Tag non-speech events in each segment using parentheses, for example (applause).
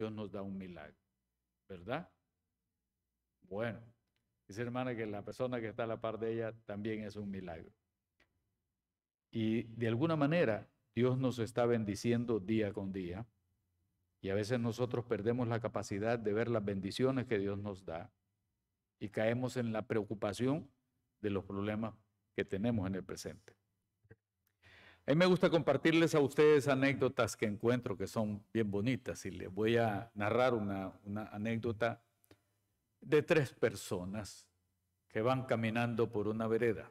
Dios nos da un milagro, ¿verdad? Bueno, dice hermana que la persona que está a la par de ella también es un milagro. Y de alguna manera Dios nos está bendiciendo día con día. Y a veces nosotros perdemos la capacidad de ver las bendiciones que Dios nos da y caemos en la preocupación de los problemas que tenemos en el presente. A mí me gusta compartirles a ustedes anécdotas que encuentro que son bien bonitas y les voy a narrar una, anécdota de tres personas que van caminando por una vereda.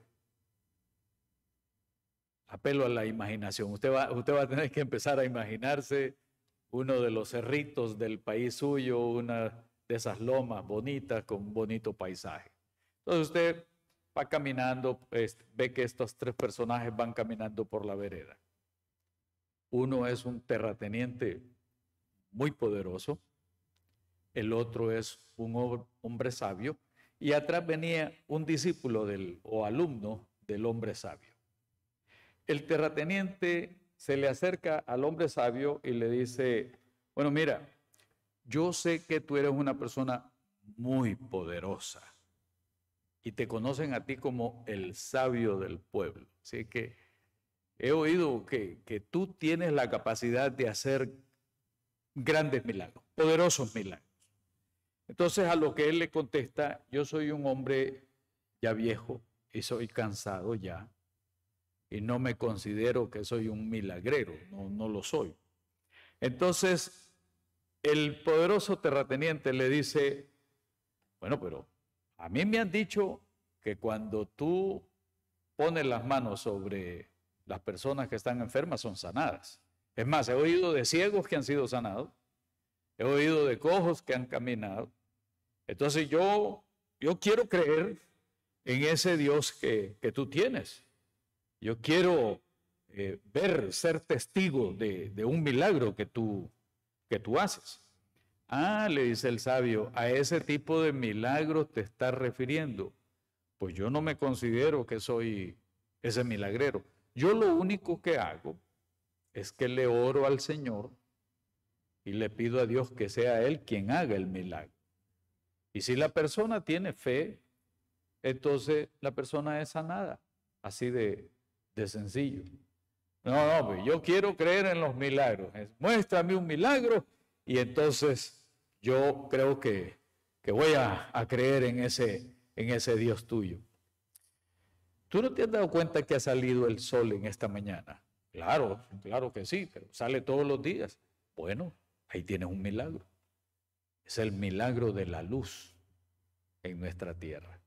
Apelo a la imaginación. Usted va, usted va a tener que empezar a imaginarse uno de los cerritos del país suyo, una de esas lomas bonitas con un bonito paisaje. Entonces usted va caminando, ve que estos tres personajes van caminando por la vereda. Uno es un terrateniente muy poderoso, el otro es un hombre sabio, y atrás venía un discípulo del, o alumno del hombre sabio. El terrateniente se le acerca al hombre sabio y le dice, bueno, mira, yo sé que tú eres una persona muy poderosa y te conocen a ti como el sabio del pueblo. Así que he oído que, tú tienes la capacidad de hacer grandes milagros, poderosos milagros. Entonces a lo que él le contesta, yo soy un hombre ya viejo y soy cansado ya, y no me considero que soy un milagrero, no, no lo soy. Entonces el poderoso terrateniente le dice, bueno, pero a mí me han dicho que cuando tú pones las manos sobre las personas que están enfermas son sanadas. Es más, he oído de ciegos que han sido sanados, he oído de cojos que han caminado. Entonces yo, yo quiero creer en ese Dios que, tú tienes. Yo quiero eh, ver, ser testigo de, de, un milagro que tú, que tú haces. Ah, le dice el sabio, a ese tipo de milagros te estás refiriendo. Pues yo no me considero que soy ese milagrero. Yo lo único que hago es que le oro al Señor y le pido a Dios que sea Él quien haga el milagro. Y si la persona tiene fe, entonces la persona es sanada, así de, sencillo. No, no, pues yo quiero creer en los milagros. Muéstrame un milagro y entonces yo creo que, voy a, creer en ese, en ese Dios tuyo. ¿Tú no te has dado cuenta que ha salido el sol en esta mañana? Claro, claro que sí, pero sale todos los días. Bueno, ahí tienes un milagro. Es el milagro de la luz en nuestra tierra.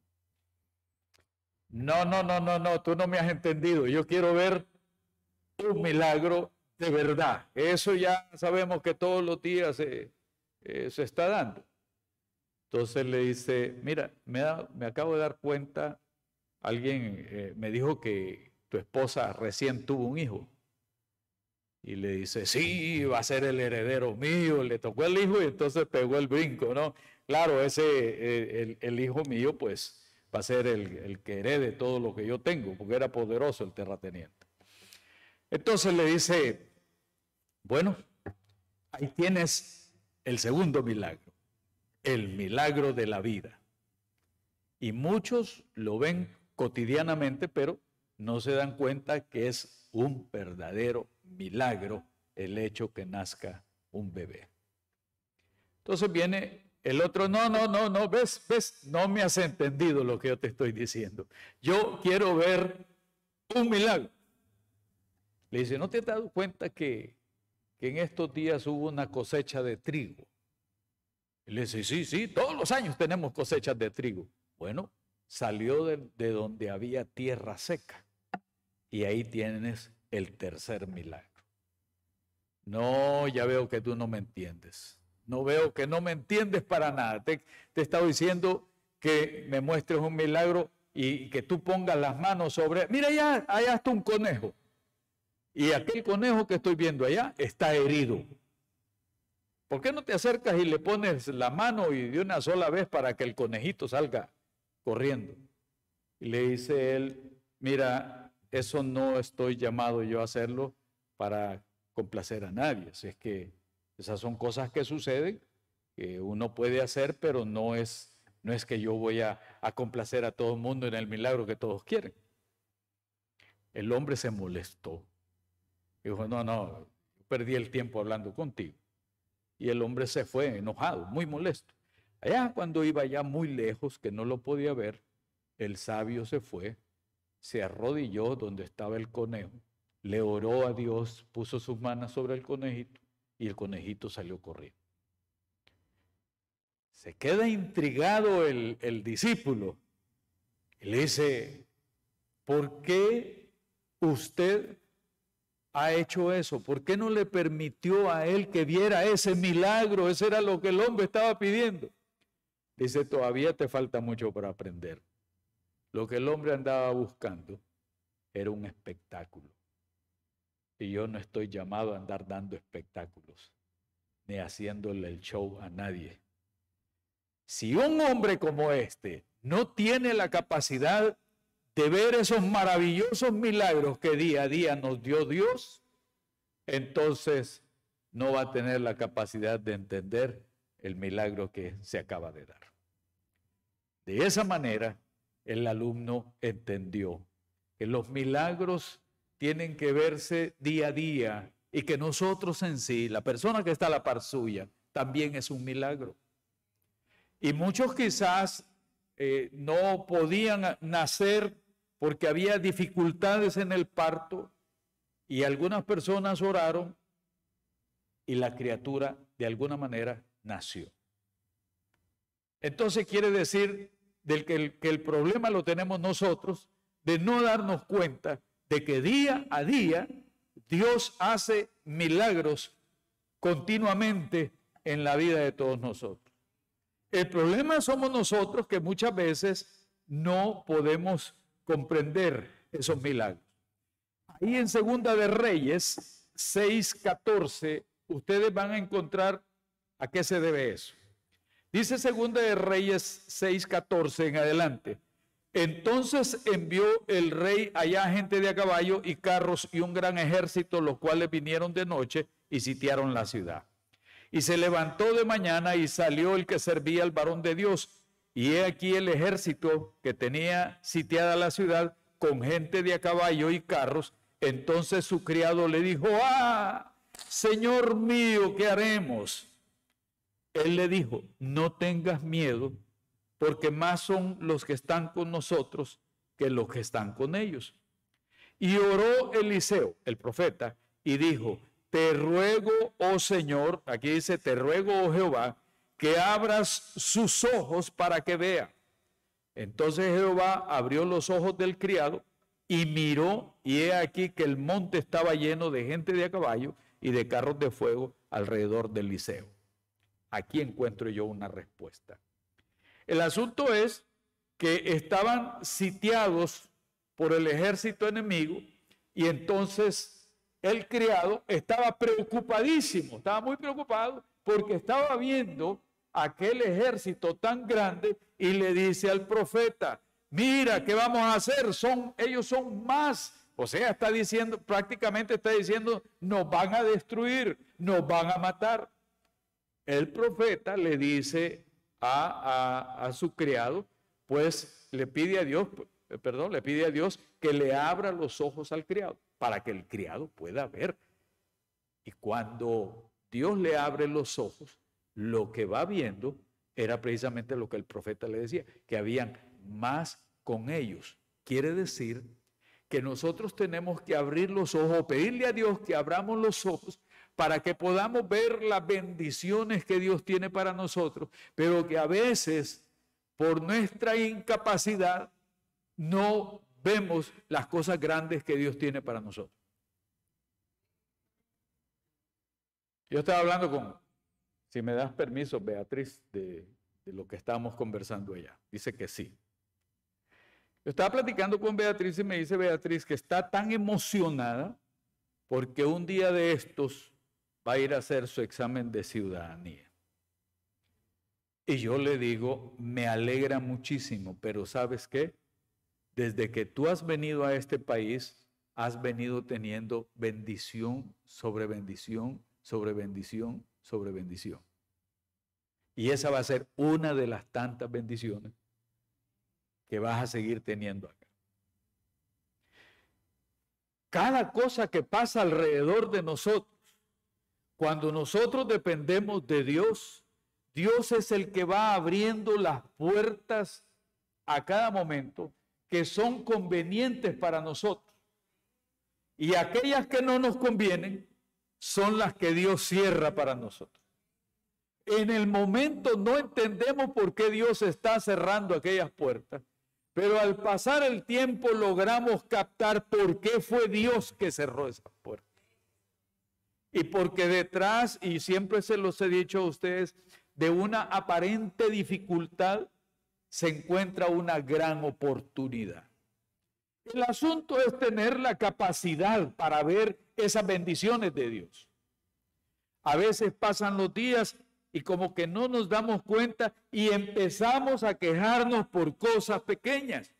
No, no, no, no, no, tú no me has entendido. Yo quiero ver un milagro de verdad. Eso ya sabemos que todos los días eh, se está dando. Entonces le dice, mira, me, acabo de dar cuenta, alguien eh, me dijo que tu esposa recién tuvo un hijo. Y le dice, sí, va a ser el heredero mío, le tocó el hijo y entonces pegó el brinco, ¿no? Claro, ese, el, hijo mío, pues, va a ser el, el que herede todo lo que yo tengo, porque era poderoso el terrateniente. Entonces le dice, bueno, ahí tienes el segundo milagro, el milagro de la vida. Y muchos lo ven cotidianamente, pero no se dan cuenta que es un verdadero milagro el hecho que nazca un bebé. Entonces viene el otro, no, no, no, no, ves, ves, no me has entendido lo que yo te estoy diciendo. Yo quiero ver un milagro. Le dice, ¿no te has dado cuenta que que en estos días hubo una cosecha de trigo. Y le dice, sí, sí, todos los años tenemos cosechas de trigo. Bueno, salió de, donde había tierra seca. Y ahí tienes el tercer milagro. No, ya veo que tú no me entiendes. No veo que no me entiendes para nada. Te, he estado diciendo que me muestres un milagro y que tú pongas las manos sobre... Mira, ya, allá está un conejo. Y aquel conejo que estoy viendo allá está herido. ¿Por qué no te acercas y le pones la mano y de una sola vez para que el conejito salga corriendo? Y le dice él, mira, eso no estoy llamado yo a hacerlo para complacer a nadie. si es que esas son cosas que suceden, que uno puede hacer, pero no es, no es que yo voy a complacer a todo el mundo en el milagro que todos quieren. El hombre se molestó Dijo, no, no, perdí el tiempo hablando contigo. Y el hombre se fue enojado, muy molesto. Allá cuando iba ya muy lejos, que no lo podía ver, el sabio se fue, se arrodilló donde estaba el conejo, le oró a Dios, puso sus manos sobre el conejito y el conejito salió corriendo. Se queda intrigado el, discípulo y le dice, ¿por qué usted ha hecho eso? ¿Por qué no le permitió a él que viera ese milagro? Eso era lo que el hombre estaba pidiendo. Dice, todavía te falta mucho para aprender. Lo que el hombre andaba buscando era un espectáculo. Y yo no estoy llamado a andar dando espectáculos, ni haciéndole el show a nadie. Si un hombre como este no tiene la capacidad de ver esos maravillosos milagros que día a día nos dio Dios, entonces no va a tener la capacidad de entender el milagro que se acaba de dar. De esa manera, el alumno entendió que los milagros tienen que verse día a día y que nosotros en sí, la persona que está a la par suya, también es un milagro. Y muchos quizás eh, no podían nacer porque había dificultades en el parto y algunas personas oraron y la criatura de alguna manera nació. Entonces quiere decir del que, el, que el problema lo tenemos nosotros de no darnos cuenta de que día a día Dios hace milagros continuamente en la vida de todos nosotros. El problema somos nosotros que muchas veces no podemos comprender esos milagros. Ahí en Segunda de Reyes 6:14, ustedes van a encontrar a qué se debe eso. Dice Segunda de Reyes 6:14 en adelante. Entonces envió el rey allá gente de a caballo y carros y un gran ejército, los cuales vinieron de noche y sitiaron la ciudad. Y se levantó de mañana y salió el que servía al varón de Dios y he aquí el ejército que tenía sitiada la ciudad con gente de a caballo y carros. Entonces su criado le dijo, ah, Señor mío, ¿qué haremos? Él le dijo, no tengas miedo, porque más son los que están con nosotros que los que están con ellos. Y oró Eliseo, el profeta, y dijo, te ruego, oh Señor, aquí dice, te ruego, oh Jehová, que abras sus ojos para que vea. Entonces Jehová abrió los ojos del criado y miró, y he aquí que el monte estaba lleno de gente de a caballo y de carros de fuego alrededor del liceo. Aquí encuentro yo una respuesta. El asunto es que estaban sitiados por el ejército enemigo y entonces el criado estaba preocupadísimo, estaba muy preocupado porque estaba viendo aquel ejército tan grande y le dice al profeta, mira, ¿qué vamos a hacer? Son, ellos son más. O sea, está diciendo, prácticamente está diciendo, nos van a destruir, nos van a matar. El profeta le dice a, a su criado, pues le pide a Dios, eh, perdón, le pide a Dios que le abra los ojos al criado, para que el criado pueda ver. Y cuando Dios le abre los ojos, lo que va viendo era precisamente lo que el profeta le decía, que habían más con ellos. Quiere decir que nosotros tenemos que abrir los ojos, pedirle a Dios que abramos los ojos para que podamos ver las bendiciones que Dios tiene para nosotros, pero que a veces por nuestra incapacidad no vemos las cosas grandes que Dios tiene para nosotros. Yo estaba hablando con, si me das permiso, Beatriz, de, lo que estábamos conversando allá. Dice que sí. Yo estaba platicando con Beatriz y me dice Beatriz que está tan emocionada porque un día de estos va a ir a hacer su examen de ciudadanía. Y yo le digo, me alegra muchísimo, pero ¿sabes qué? Desde que tú has venido a este país, has venido teniendo bendición sobre bendición sobre bendición sobre bendición. Y esa va a ser una de las tantas bendiciones que vas a seguir teniendo acá. Cada cosa que pasa alrededor de nosotros, cuando nosotros dependemos de Dios, Dios es el que va abriendo las puertas a cada momento que son convenientes para nosotros. Y aquellas que no nos convienen, son las que Dios cierra para nosotros. En el momento no entendemos por qué Dios está cerrando aquellas puertas, pero al pasar el tiempo logramos captar por qué fue Dios que cerró esas puertas. Y porque detrás, y siempre se los he dicho a ustedes, de una aparente dificultad se encuentra una gran oportunidad. El asunto es tener la capacidad para ver esas bendiciones de Dios. A veces pasan los días y como que no nos damos cuenta y empezamos a quejarnos por cosas pequeñas.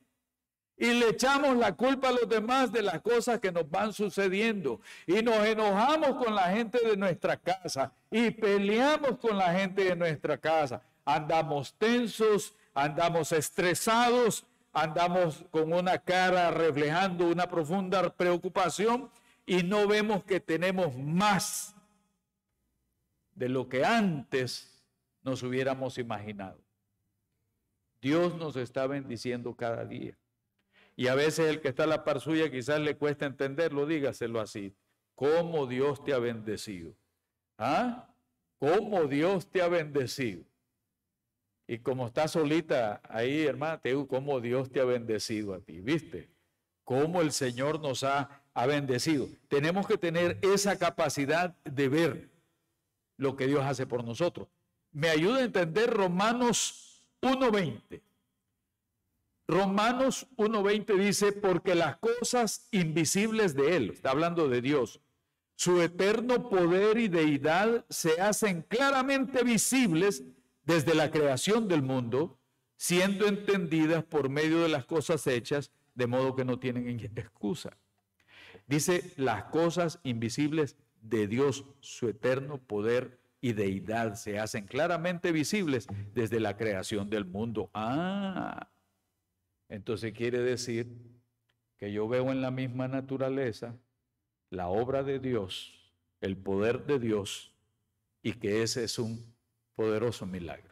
Y le echamos la culpa a los demás de las cosas que nos van sucediendo. Y nos enojamos con la gente de nuestra casa. Y peleamos con la gente de nuestra casa. Andamos tensos, andamos estresados, andamos con una cara reflejando una profunda preocupación y no vemos que tenemos más de lo que antes nos hubiéramos imaginado. Dios nos está bendiciendo cada día. Y a veces el que está a la par suya quizás le cuesta entenderlo, dígaselo así. ¿Cómo Dios te ha bendecido? ¿Ah? ¿Cómo Dios te ha bendecido? Y como está solita ahí, hermana, te digo, cómo Dios te ha bendecido a ti, ¿viste? Cómo el Señor nos ha ha bendecido. Tenemos que tener esa capacidad de ver lo que Dios hace por nosotros. Me ayuda a entender Romanos 1.20. Romanos 1.20 dice, porque las cosas invisibles de Él, está hablando de Dios, su eterno poder y deidad se hacen claramente visibles desde la creación del mundo, siendo entendidas por medio de las cosas hechas, de modo que no tienen excusa. Dice las cosas invisibles de Dios, su eterno poder y deidad se hacen claramente visibles desde la creación del mundo. Ah, entonces quiere decir que yo veo en la misma naturaleza la obra de Dios, el poder de Dios, y que ese es un poderoso milagro.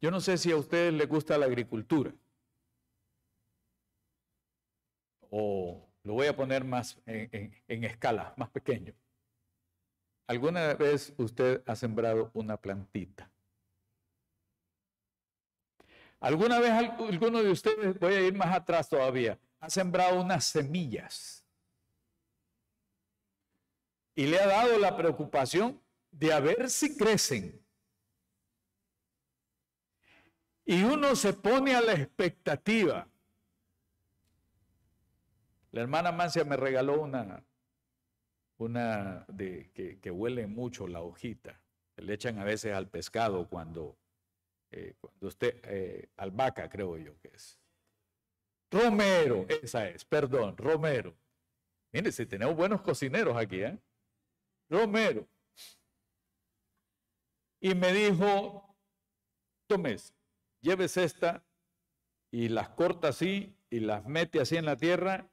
Yo no sé si a ustedes les gusta la agricultura. o lo voy a poner más eh, eh, en, escala, más pequeño. ¿Alguna vez usted ha sembrado una plantita? ¿Alguna vez alguno de ustedes, voy a ir más atrás todavía, ha sembrado unas semillas? Y le ha dado la preocupación de a ver si crecen. Y uno se pone a la expectativa la hermana Mancia me regaló una, una de, que, huele mucho la hojita. Le echan a veces al pescado cuando, eh, cuando usted, eh, albahaca creo yo que es. Romero, esa es, perdón, Romero. Mire, si tenemos buenos cocineros aquí, ¿eh? Romero. Y me dijo, tomes, lleves esta y las corta así y las mete así en la tierra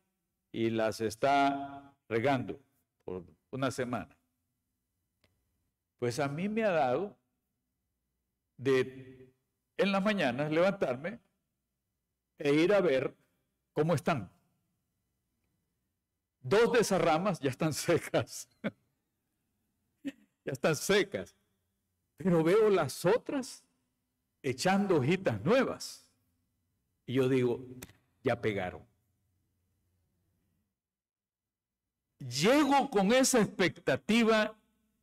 y las está regando por una semana. Pues a mí me ha dado de en las mañanas levantarme e ir a ver cómo están. Dos de esas ramas ya están secas. (laughs) ya están secas. Pero veo las otras echando hojitas nuevas. Y yo digo, ya pegaron. llego con esa expectativa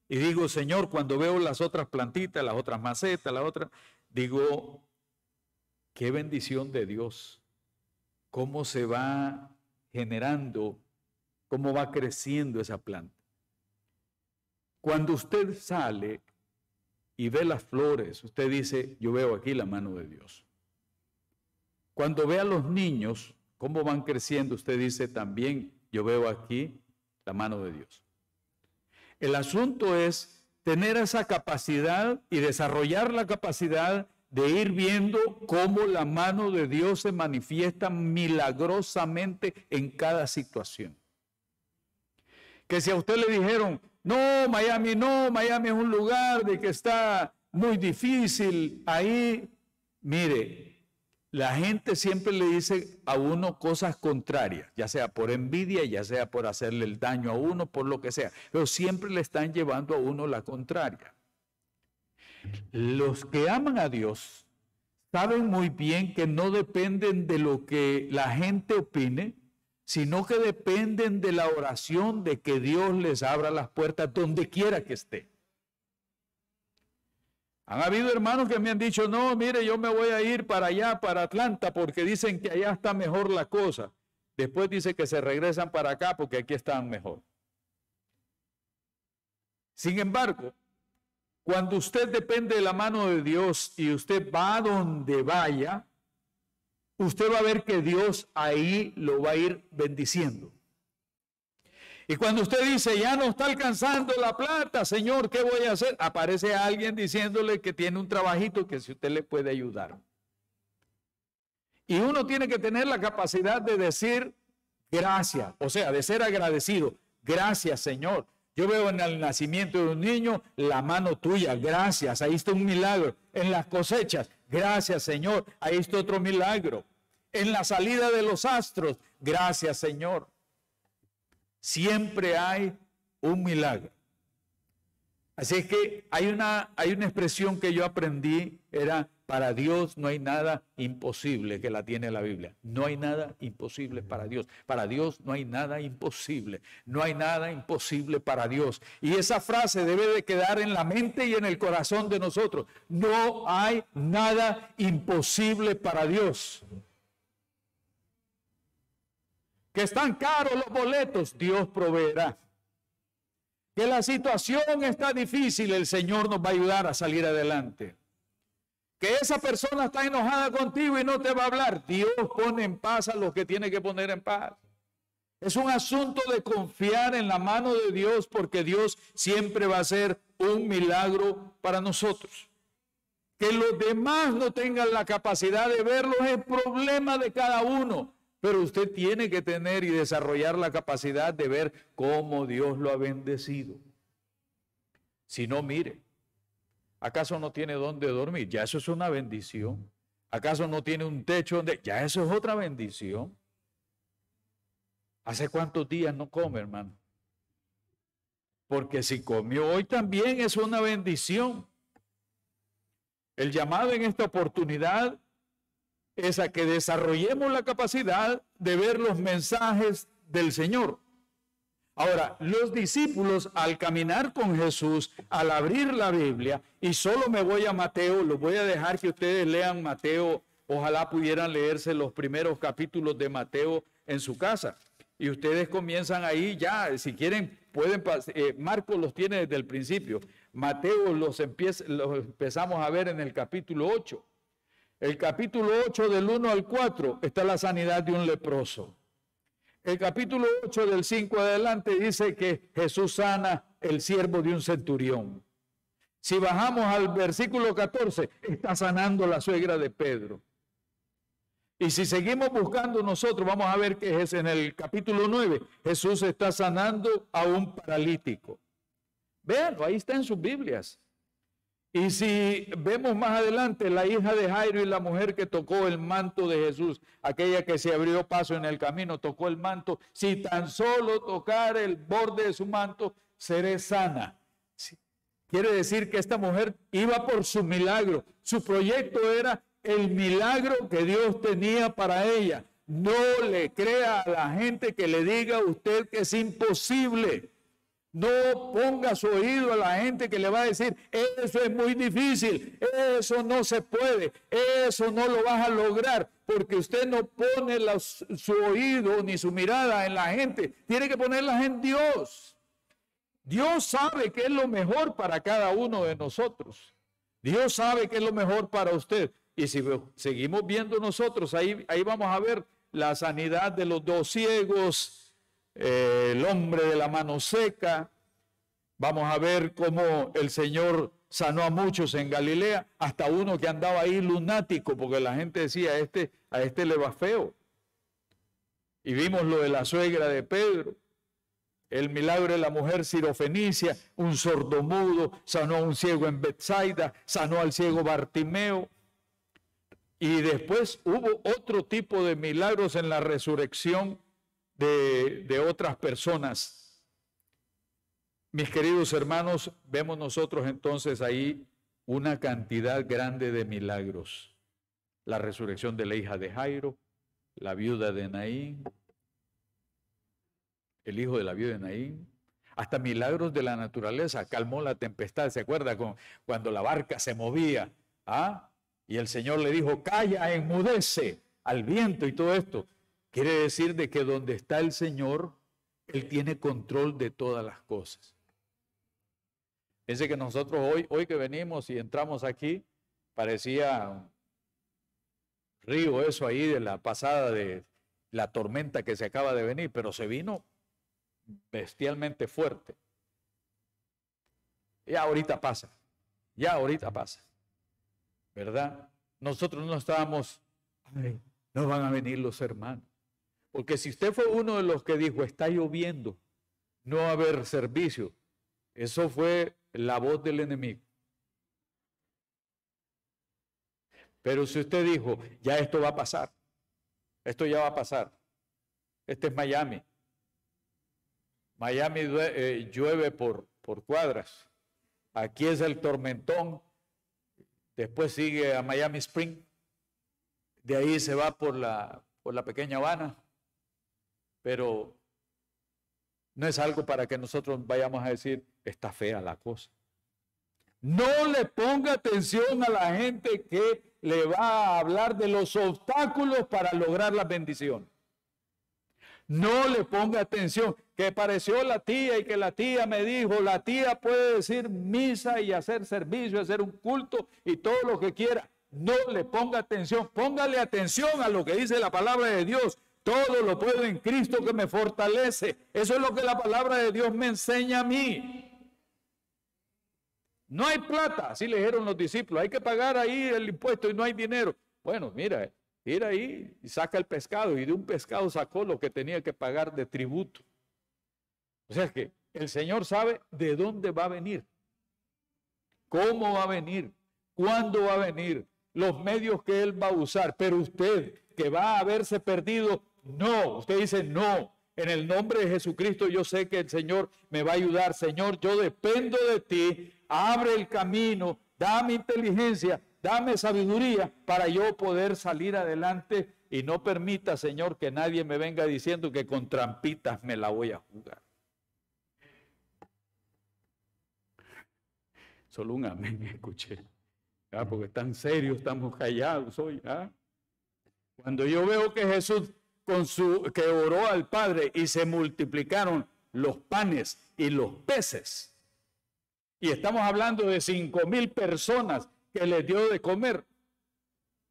y digo, Señor, cuando veo las otras plantitas, las otras macetas, las otras, digo, qué bendición de Dios, cómo se va generando, cómo va creciendo esa planta. Cuando usted sale y ve las flores, usted dice, yo veo aquí la mano de Dios. Cuando ve a los niños, cómo van creciendo, usted dice también, yo veo aquí la mano de Dios. El asunto es tener esa capacidad y desarrollar la capacidad de ir viendo cómo la mano de Dios se manifiesta milagrosamente en cada situación. Que si a usted le dijeron, no, Miami no, Miami es un lugar de que está muy difícil, ahí, mire, la gente siempre le dice a uno cosas contrarias, ya sea por envidia, ya sea por hacerle el daño a uno, por lo que sea, pero siempre le están llevando a uno la contraria. Los que aman a Dios saben muy bien que no dependen de lo que la gente opine, sino que dependen de la oración de que Dios les abra las puertas donde quiera que esté. Han habido hermanos que me han dicho, no, mire, yo me voy a ir para allá, para Atlanta, porque dicen que allá está mejor la cosa. Después dice que se regresan para acá porque aquí están mejor. Sin embargo, cuando usted depende de la mano de Dios y usted va donde vaya, usted va a ver que Dios ahí lo va a ir bendiciendo. Y cuando usted dice, ya no está alcanzando la plata, Señor, ¿qué voy a hacer? Aparece alguien diciéndole que tiene un trabajito que si usted le puede ayudar. Y uno tiene que tener la capacidad de decir gracias, o sea, de ser agradecido. Gracias, Señor. Yo veo en el nacimiento de un niño la mano tuya, gracias, ahí está un milagro. En las cosechas, gracias Señor, ahí está otro milagro. En la salida de los astros, gracias Señor. Siempre hay un milagro. Así es que hay una, hay una expresión que yo aprendí, era, para Dios no hay nada imposible, que la tiene la Biblia. No hay nada imposible para Dios. Para Dios no hay nada imposible. No hay nada imposible para Dios. Y esa frase debe de quedar en la mente y en el corazón de nosotros. No hay nada imposible para Dios que están caros los boletos, Dios proveerá. Que la situación está difícil, el Señor nos va a ayudar a salir adelante. Que esa persona está enojada contigo y no te va a hablar, Dios pone en paz a los que tiene que poner en paz. Es un asunto de confiar en la mano de Dios porque Dios siempre va a hacer un milagro para nosotros. Que los demás no tengan la capacidad de verlo es problema de cada uno. Pero usted tiene que tener y desarrollar la capacidad de ver cómo Dios lo ha bendecido. Si no, mire, ¿acaso no tiene dónde dormir? Ya eso es una bendición. ¿Acaso no tiene un techo donde? Ya eso es otra bendición. ¿Hace cuántos días no come, hermano? Porque si comió hoy también es una bendición. El llamado en esta oportunidad es a que desarrollemos la capacidad de ver los mensajes del Señor. Ahora, los discípulos al caminar con Jesús, al abrir la Biblia, y solo me voy a Mateo, los voy a dejar que ustedes lean Mateo, ojalá pudieran leerse los primeros capítulos de Mateo en su casa. Y ustedes comienzan ahí ya, si quieren, pueden, pasar. Eh, Marcos los tiene desde el principio, Mateo los, los empezamos a ver en el capítulo 8. El capítulo 8 del 1 al 4 está la sanidad de un leproso. El capítulo 8 del 5 adelante dice que Jesús sana el siervo de un centurión. Si bajamos al versículo 14, está sanando la suegra de Pedro. Y si seguimos buscando nosotros, vamos a ver que es en el capítulo 9, Jesús está sanando a un paralítico. Veanlo, ahí está en sus Biblias. Y si vemos más adelante la hija de Jairo y la mujer que tocó el manto de Jesús, aquella que se abrió paso en el camino, tocó el manto, si tan solo tocar el borde de su manto, seré sana. Quiere decir que esta mujer iba por su milagro. Su proyecto era el milagro que Dios tenía para ella. No le crea a la gente que le diga a usted que es imposible. No ponga su oído a la gente que le va a decir, eso es muy difícil, eso no se puede, eso no lo vas a lograr, porque usted no pone su oído ni su mirada en la gente, tiene que ponerlas en Dios. Dios sabe que es lo mejor para cada uno de nosotros. Dios sabe que es lo mejor para usted. Y si seguimos viendo nosotros, ahí, ahí vamos a ver la sanidad de los dos ciegos, eh, el hombre de la mano seca. Vamos a ver cómo el Señor sanó a muchos en Galilea, hasta uno que andaba ahí lunático, porque la gente decía, a este, a este le va feo. Y vimos lo de la suegra de Pedro, el milagro de la mujer sirofenicia, un sordomudo, sanó a un ciego en Bethsaida, sanó al ciego Bartimeo. Y después hubo otro tipo de milagros en la resurrección de, otras personas. Mis queridos hermanos, vemos nosotros entonces ahí una cantidad grande de milagros. La resurrección de la hija de Jairo, la viuda de Naín, el hijo de la viuda de Naín, hasta milagros de la naturaleza, calmó la tempestad, ¿se acuerda? cuando la barca se movía, ¿ah? Y el Señor le dijo, calla, enmudece al viento y todo esto. Quiere decir de que donde está el Señor, Él tiene control de todas las cosas. Piense que nosotros hoy, hoy que venimos y entramos aquí, parecía río eso ahí de la pasada de la tormenta que se acaba de venir, pero se vino bestialmente fuerte. Ya ahorita pasa, ya ahorita pasa, ¿verdad? Nosotros no estábamos, no van a venir los hermanos. Porque si usted fue uno de los que dijo, está lloviendo, no va a haber servicio, eso fue la voz del enemigo. Pero si usted dijo, ya esto va a pasar, esto ya va a pasar, este es Miami, Miami eh, llueve por, por cuadras, aquí es el tormentón, después sigue a Miami Spring, de ahí se va por la, por la pequeña Habana, pero no es algo para que nosotros vayamos a decir, está fea la cosa. No le ponga atención a la gente que le va a hablar de los obstáculos para lograr la bendición. No le ponga atención, que pareció la tía y que la tía me dijo, la tía puede decir misa y hacer servicio, hacer un culto y todo lo que quiera. No le ponga atención, póngale atención a lo que dice la palabra de Dios todo lo puedo en Cristo que me fortalece. Eso es lo que la palabra de Dios me enseña a mí. No hay plata, así le dijeron los discípulos. Hay que pagar ahí el impuesto y no hay dinero. Bueno, mira, ir ahí y saca el pescado. Y de un pescado sacó lo que tenía que pagar de tributo. O sea que el Señor sabe de dónde va a venir, cómo va a venir, cuándo va a venir, los medios que Él va a usar. Pero usted que va a haberse perdido no, usted dice no. En el nombre de Jesucristo yo sé que el Señor me va a ayudar. Señor, yo dependo de ti. Abre el camino, dame inteligencia, dame sabiduría para yo poder salir adelante y no permita, Señor, que nadie me venga diciendo que con trampitas me la voy a jugar. Solo un amén (laughs) escuché. Ah, porque están serios estamos callados hoy. ¿ah? Cuando yo veo que Jesús su que oró al Padre y se multiplicaron los panes y los peces. Y estamos hablando de cinco mil personas que le dio de comer.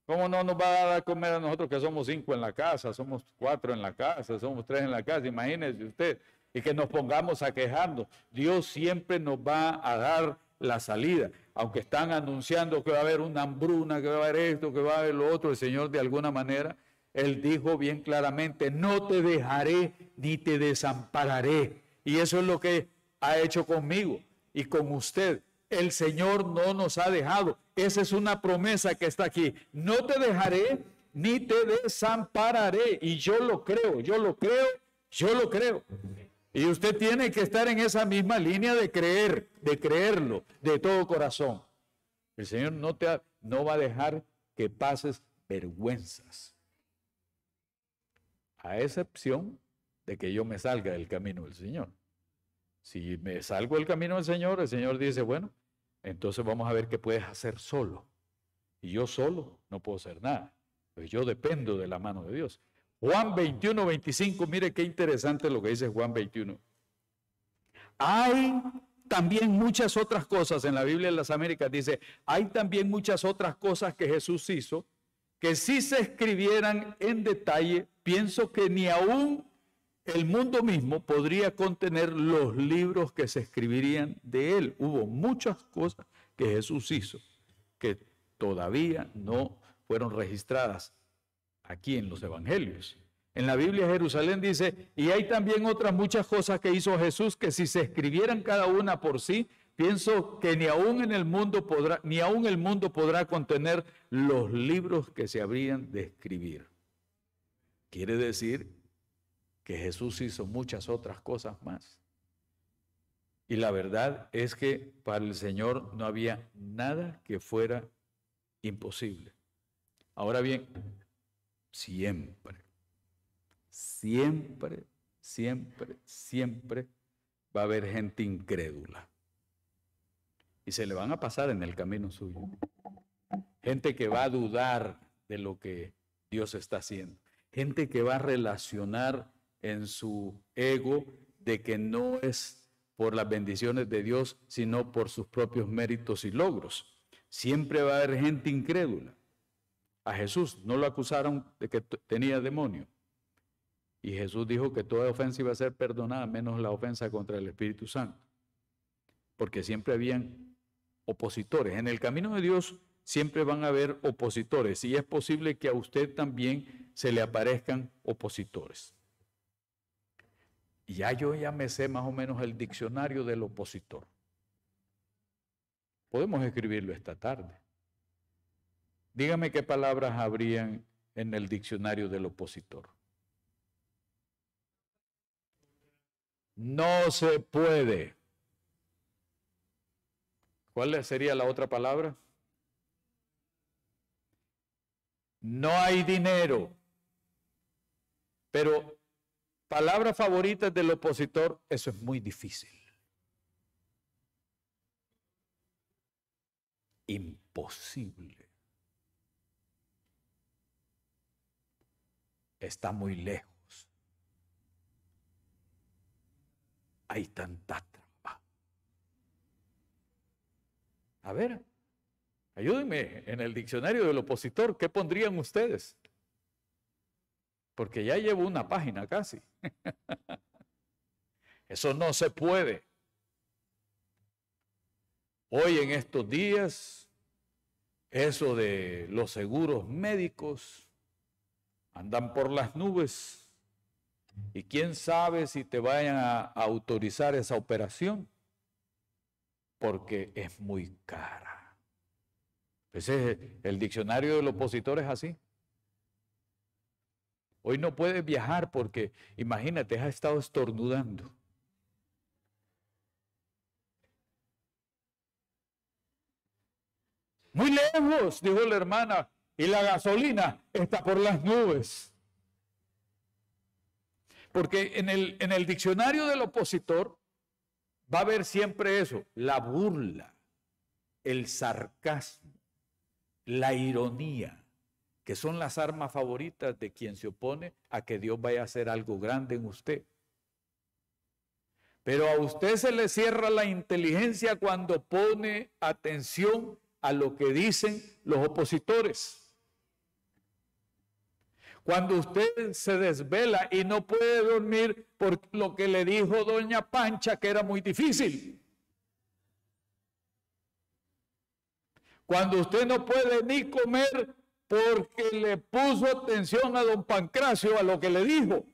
¿Cómo no nos va a dar comer a nosotros que somos cinco en la casa, somos cuatro en la casa, somos tres en la casa? imagínense usted. Y que nos pongamos a quejarnos. Dios siempre nos va a dar la salida. Aunque están anunciando que va a haber una hambruna, que va a haber esto, que va a haber lo otro, el Señor de alguna manera él dijo bien claramente, no te dejaré ni te desampararé. Y eso es lo que ha hecho conmigo y con usted. El Señor no nos ha dejado. Esa es una promesa que está aquí. No te dejaré ni te desampararé. Y yo lo creo, yo lo creo, yo lo creo. Y usted tiene que estar en esa misma línea de creer, de creerlo de todo corazón. El Señor no te no va a dejar que pases vergüenzas a excepción de que yo me salga del camino del Señor. Si me salgo del camino del Señor, el Señor dice, bueno, entonces vamos a ver qué puedes hacer solo. Y yo solo no puedo hacer nada. Pues yo dependo de la mano de Dios. Juan 21, 25, mire qué interesante lo que dice Juan 21. Hay también muchas otras cosas, en la Biblia de las Américas dice, hay también muchas otras cosas que Jesús hizo, que si se escribieran en detalle, pienso que ni aún el mundo mismo podría contener los libros que se escribirían de él. Hubo muchas cosas que Jesús hizo que todavía no fueron registradas aquí en los evangelios. En la Biblia Jerusalén dice, y hay también otras muchas cosas que hizo Jesús que si se escribieran cada una por sí, pienso que ni aún en el mundo podrá, ni aún el mundo podrá contener los libros que se habrían de escribir. Quiere decir que Jesús hizo muchas otras cosas más. Y la verdad es que para el Señor no había nada que fuera imposible. Ahora bien, siempre, siempre, siempre, siempre va a haber gente incrédula. Y se le van a pasar en el camino suyo. Gente que va a dudar de lo que Dios está haciendo gente que va a relacionar en su ego de que no es por las bendiciones de Dios, sino por sus propios méritos y logros. Siempre va a haber gente incrédula. A Jesús no lo acusaron de que tenía demonio. Y Jesús dijo que toda ofensa iba a ser perdonada, menos la ofensa contra el Espíritu Santo. Porque siempre habían opositores. En el camino de Dios siempre van a haber opositores y es posible que a usted también se le aparezcan opositores. Ya yo ya me sé más o menos el diccionario del opositor. Podemos escribirlo esta tarde. Dígame qué palabras habrían en el diccionario del opositor. No se puede. ¿Cuál sería la otra palabra? no hay dinero. Pero palabras favoritas del opositor, eso es muy difícil. Imposible. Está muy lejos. Hay tanta trampa. A ver, Ayúdenme, en el diccionario del opositor, ¿qué pondrían ustedes? Porque ya llevo una página casi. (laughs) Eso no se puede. Hoy en estos días, eso de los seguros médicos andan por las nubes y quién sabe si te vayan a autorizar esa operación porque es muy cara. Ese es el diccionario del opositor es así. Hoy no puedes viajar porque, imagínate, has estado estornudando. Muy lejos, dijo la hermana, y la gasolina está por las nubes. Porque en el, en el diccionario del opositor va a haber siempre eso, la burla, el sarcasmo la ironía, que son las armas favoritas de quien se opone a que Dios vaya a hacer algo grande en usted. Pero a usted se le cierra la inteligencia cuando pone atención a lo que dicen los opositores. Cuando usted se desvela y no puede dormir por lo que le dijo doña Pancha, que era muy difícil. Cuando usted no puede ni comer porque le puso atención a don Pancracio a lo que le dijo.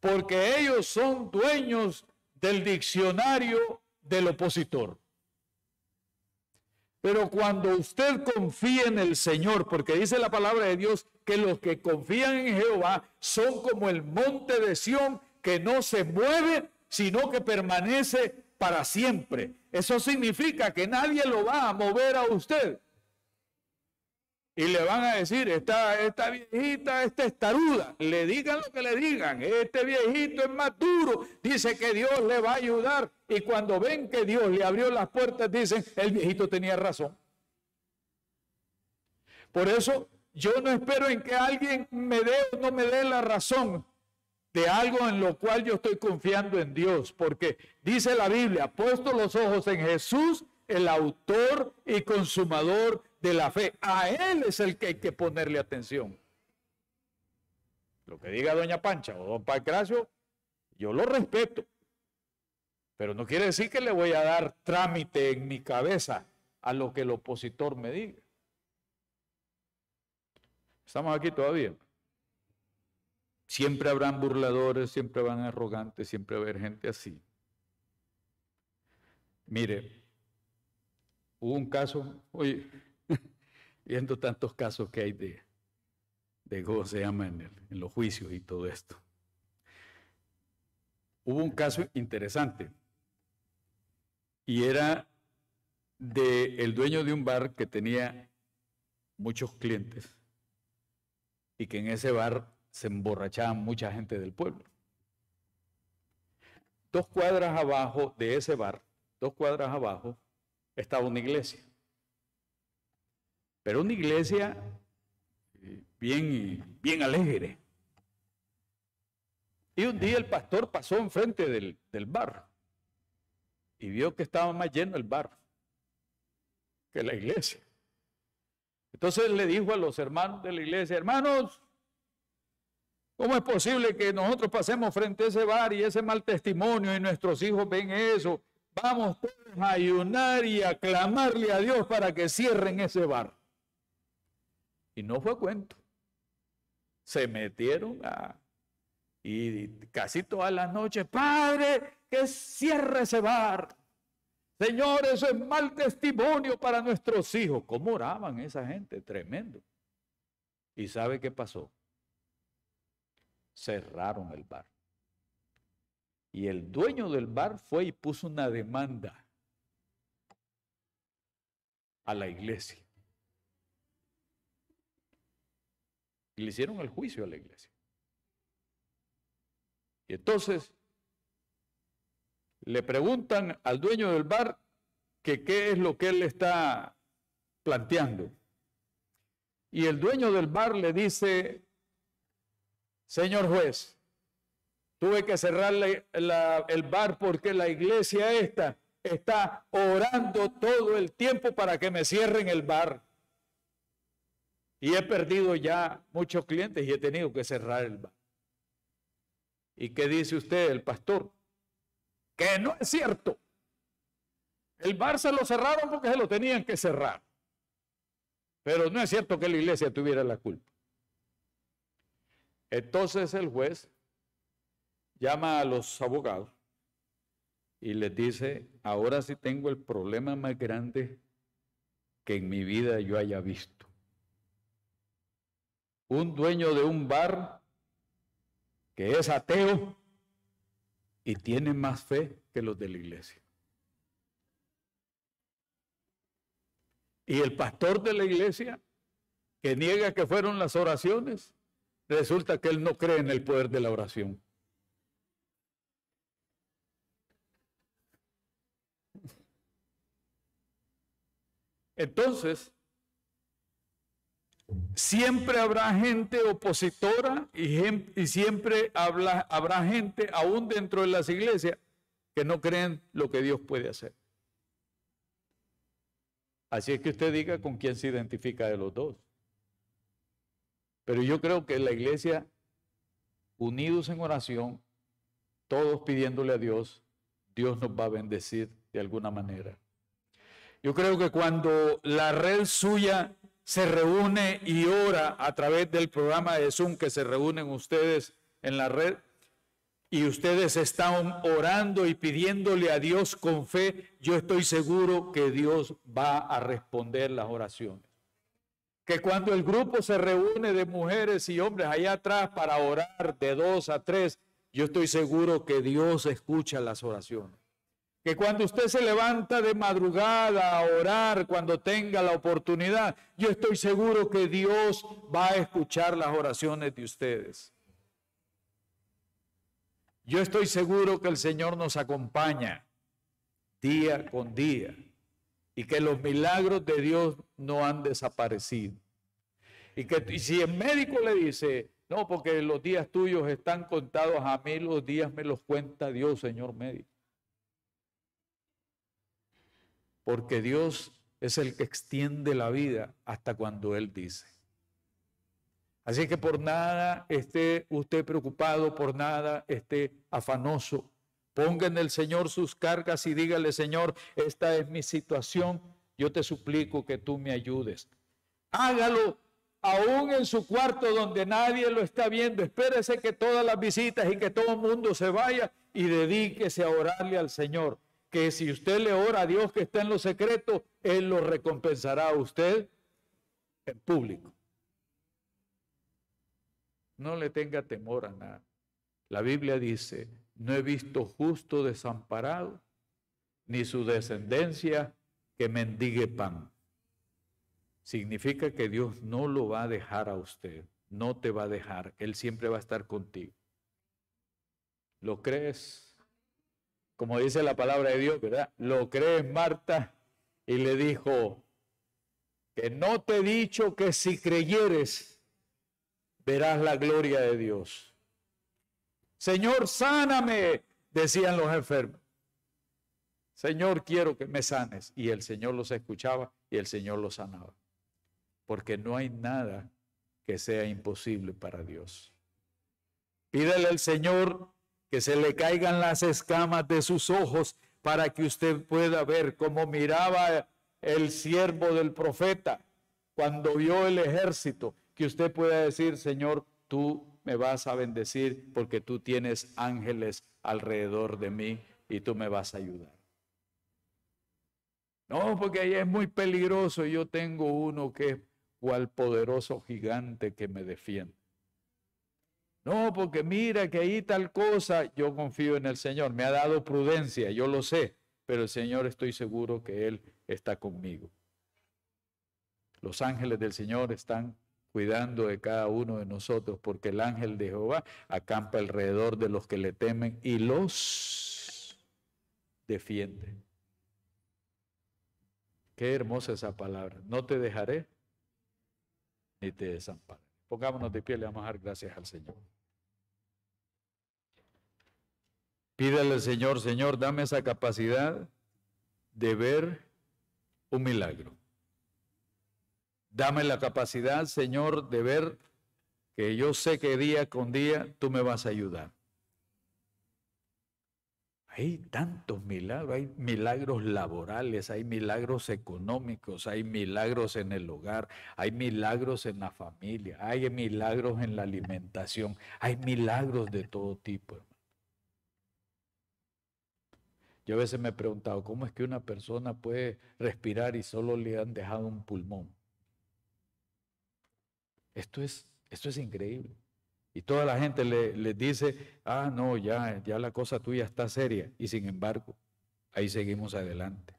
Porque ellos son dueños del diccionario del opositor. Pero cuando usted confía en el Señor, porque dice la palabra de Dios que los que confían en Jehová son como el monte de Sión que no se mueve, sino que permanece para siempre. Eso significa que nadie lo va a mover a usted. Y le van a decir, esta, esta viejita esta estaruda, Le digan lo que le digan. Este viejito es más duro. Dice que Dios le va a ayudar. Y cuando ven que Dios le abrió las puertas, dicen, el viejito tenía razón. Por eso yo no espero en que alguien me dé o no me dé la razón de algo en lo cual yo estoy confiando en Dios, porque dice la Biblia, puesto los ojos en Jesús, el autor y consumador de la fe. A Él es el que hay que ponerle atención. Lo que diga doña Pancha o don Pancracio, yo lo respeto, pero no quiere decir que le voy a dar trámite en mi cabeza a lo que el opositor me diga. Estamos aquí todavía. Siempre habrán burladores, siempre habrán arrogantes, siempre va a haber gente así. Mire, hubo un caso, oye, (laughs) viendo tantos casos que hay de, de se llama en, en los juicios y todo esto. Hubo un caso interesante y era de dueño de un bar que tenía muchos clientes y que en ese bar se emborrachaba mucha gente del pueblo. Dos cuadras abajo de ese bar, dos cuadras abajo, estaba una iglesia. Pero una iglesia eh, bien, bien alegre. Y un día el pastor pasó enfrente del, del bar y vio que estaba más lleno el bar que la iglesia. Entonces le dijo a los hermanos de la iglesia, hermanos, ¿Cómo es posible que nosotros pasemos frente a ese bar y ese mal testimonio y nuestros hijos ven eso? Vamos todos pues a ayunar y a clamarle a Dios para que cierren ese bar. Y no fue cuento. Se metieron a... Y casi todas las noches, Padre, que cierre ese bar. Señor, eso es mal testimonio para nuestros hijos. ¿Cómo oraban esa gente? Tremendo. ¿Y sabe qué pasó? cerraron el bar. Y el dueño del bar fue y puso una demanda a la iglesia. Y le hicieron el juicio a la iglesia. Y entonces le preguntan al dueño del bar que qué es lo que él está planteando. Y el dueño del bar le dice, Señor juez, tuve que cerrar el bar porque la iglesia esta está orando todo el tiempo para que me cierren el bar. Y he perdido ya muchos clientes y he tenido que cerrar el bar. ¿Y qué dice usted, el pastor? Que no es cierto. El bar se lo cerraron porque se lo tenían que cerrar. Pero no es cierto que la iglesia tuviera la culpa. Entonces el juez llama a los abogados y les dice, ahora sí tengo el problema más grande que en mi vida yo haya visto. Un dueño de un bar que es ateo y tiene más fe que los de la iglesia. Y el pastor de la iglesia que niega que fueron las oraciones Resulta que él no cree en el poder de la oración. Entonces, siempre habrá gente opositora y, siempre habrá gente, aún dentro de las iglesias, que no creen lo que Dios puede hacer. Así es que usted diga con quién se identifica de los dos. Pero yo creo que la iglesia, unidos en oración, todos pidiéndole a Dios, Dios nos va a bendecir de alguna manera. Yo creo que cuando la red suya se reúne y ora a través del programa de Zoom que se reúnen ustedes en la red y ustedes están orando y pidiéndole a Dios con fe, yo estoy seguro que Dios va a responder las oraciones que cuando el grupo se reúne de mujeres y hombres allá atrás para orar de dos a tres, yo estoy seguro que Dios escucha las oraciones. Que cuando usted se levanta de madrugada a orar, cuando tenga la oportunidad, yo estoy seguro que Dios va a escuchar las oraciones de ustedes. Yo estoy seguro que el Señor nos acompaña día con día y que los milagros de Dios no han desaparecido. Y que si el médico le dice, no, porque los días tuyos están contados, a mí los días me los cuenta Dios, señor médico. Porque Dios es el que extiende la vida hasta cuando Él dice. Así que por nada esté usted preocupado, por nada esté afanoso, Ponga en el Señor sus cargas y dígale, Señor, esta es mi situación, yo te suplico que tú me ayudes. Hágalo aún en su cuarto donde nadie lo está viendo. Espérese que todas las visitas y que todo el mundo se vaya y dedíquese a orarle al Señor. Que si usted le ora a Dios que está en los secretos, Él lo recompensará a usted en público. No le tenga temor a nada. La Biblia dice, no he visto justo desamparado, ni su descendencia que mendigue pan. Significa que Dios no lo va a dejar a usted, no te va a dejar, Él siempre va a estar contigo. ¿Lo crees? Como dice la palabra de Dios, ¿verdad? Lo crees, Marta, y le dijo, que no te he dicho que si creyeres, verás la gloria de Dios. Señor, sáname, decían los enfermos. Señor, quiero que me sanes. Y el Señor los escuchaba y el Señor los sanaba. Porque no hay nada que sea imposible para Dios. Pídele al Señor que se le caigan las escamas de sus ojos para que usted pueda ver como miraba el siervo del profeta cuando vio el ejército, que usted pueda decir, Señor, tú me vas a bendecir porque tú tienes ángeles alrededor de mí y tú me vas a ayudar. No, porque ahí es muy peligroso y yo tengo uno que es cual poderoso gigante que me defiende. No, porque mira que ahí tal cosa, yo confío en el Señor, me ha dado prudencia, yo lo sé, pero el Señor estoy seguro que Él está conmigo. Los ángeles del Señor están cuidando de cada uno de nosotros, porque el ángel de Jehová acampa alrededor de los que le temen y los defiende. Qué hermosa esa palabra. No te dejaré ni te desampararé. Pongámonos de pie, le vamos a dar gracias al Señor. Pídale al Señor, Señor, dame esa capacidad de ver un milagro. Dame la capacidad, Señor, de ver que yo sé que día con día tú me vas a ayudar. Hay tantos milagros, hay milagros laborales, hay milagros económicos, hay milagros en el hogar, hay milagros en la familia, hay milagros en la alimentación, hay milagros de todo tipo, Yo a veces me he preguntado, ¿cómo es que una persona puede respirar y solo le han dejado un pulmón? Esto es, esto es increíble. Y toda la gente le, dice, ah, no, ya, ya la cosa tuya está seria. Y sin embargo, ahí seguimos adelante.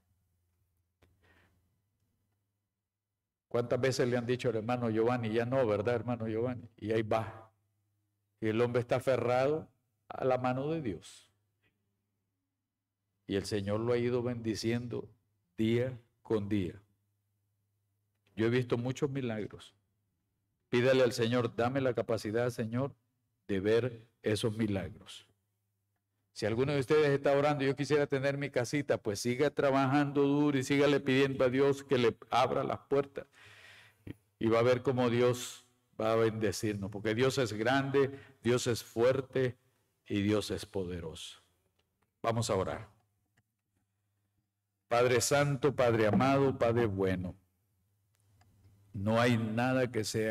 ¿Cuántas veces le han dicho al hermano Giovanni? Ya no, ¿verdad, hermano Giovanni? Y ahí va. Y el hombre está aferrado a la mano de Dios. Y el Señor lo ha ido bendiciendo día con día. Yo he visto muchos milagros. Pídale al Señor, dame la capacidad, Señor, de ver esos milagros. Si alguno de ustedes está orando, yo quisiera tener mi casita, pues siga trabajando duro y sígale pidiendo a Dios que le abra las puertas. Y va a ver cómo Dios va a bendecirnos, porque Dios es grande, Dios es fuerte y Dios es poderoso. Vamos a orar. Padre Santo, Padre amado, Padre bueno, no hay nada que sea